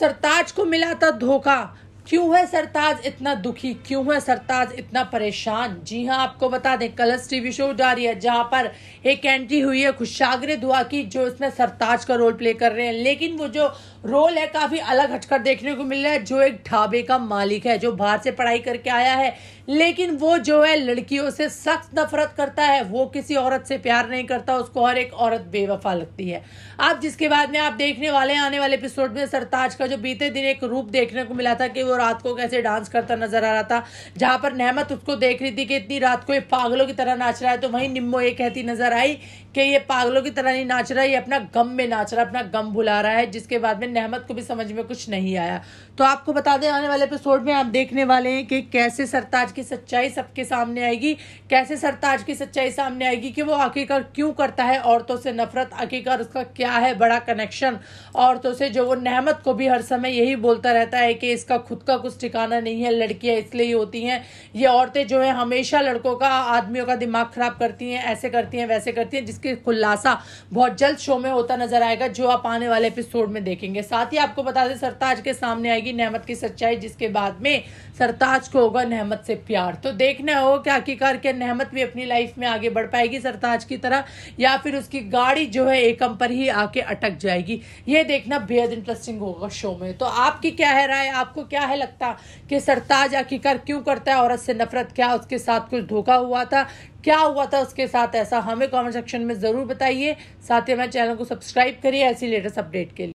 सरताज को मिला था धोखा क्यों है सरताज इतना दुखी क्यों है सरताज इतना परेशान जी हाँ आपको बता दें कलर्स टीवी शो जारी है जहाँ पर एक एंट्री हुई है खुशागरे दुआ की जो इसमें सरताज का रोल प्ले कर रहे हैं लेकिन वो जो रोल है काफ़ी अलग हटकर देखने को मिल रहा है जो एक ढाबे का मालिक है जो बाहर से पढ़ाई करके आया है लेकिन वो जो है लड़कियों से सख्त नफरत करता है वो किसी औरत से प्यार नहीं करता उसको हर एक औरत बेवफा लगती है अब जिसके बाद में आप देखने वाले आने वाले एपिसोड में सरताज का जो बीते दिन एक रूप देखने को मिला था कि वो तो रात को कैसे डांस करता नजर आ रहा था जहां पर नहमत उसको देख रही थी कि इतनी रात को ये पागलों की तरह नाच रहा है तो वहीं निम्बो ये कहती नजर आई कि ये पागलों की तरह नहीं नाच रहा ये अपना गम में नाच रहा अपना गम भुला रहा है जिसके बाद में नहमत को भी समझ में कुछ नहीं आया तो आपको बता दें आने वाले एपिसोड में आप देखने वाले हैं कि कैसे सरताज की सच्चाई सबके सामने आएगी कैसे सरताज की सच्चाई सामने आएगी कि वो आखिरकार क्यों करता है औरतों से नफरत आखिरकार उसका क्या है बड़ा कनेक्शन औरतों से जो वो नहमत को भी हर समय यही बोलता रहता है कि इसका खुद का कुछ ठिकाना नहीं है लड़कियां इसलिए होती हैं ये औरतें जो है हमेशा लड़कों का आदमियों का दिमाग खराब करती हैं ऐसे करती हैं वैसे करती हैं जिसके खुलासा बहुत जल्द शो में होता नजर आएगा जो आप आने वाले एपिसोड में देखेंगे साथ ही आपको बता दें सरताज के सामने आएगी नहमत की सच्चाई जिसके बाद में सरताज को होगा नहमत से प्यार तो देखना हो कि आखिरकार क्या नहमत भी अपनी लाइफ में आगे बढ़ पाएगी सरताज की तरह या फिर उसकी गाड़ी जो है एकम पर ही आके अटक जाएगी ये देखना बेहद इंटरेस्टिंग होगा शो में तो आपकी क्या है राय आपको क्या है लगता कि सरताज आखिरकार क्यों करता है औरत से नफरत क्या उसके साथ कुछ धोखा हुआ था क्या हुआ था उसके साथ ऐसा हमें कमेंट सेक्शन में ज़रूर बताइए साथ ही हमारे चैनल को सब्सक्राइब करिए ऐसी लेटेस्ट अपडेट के लिए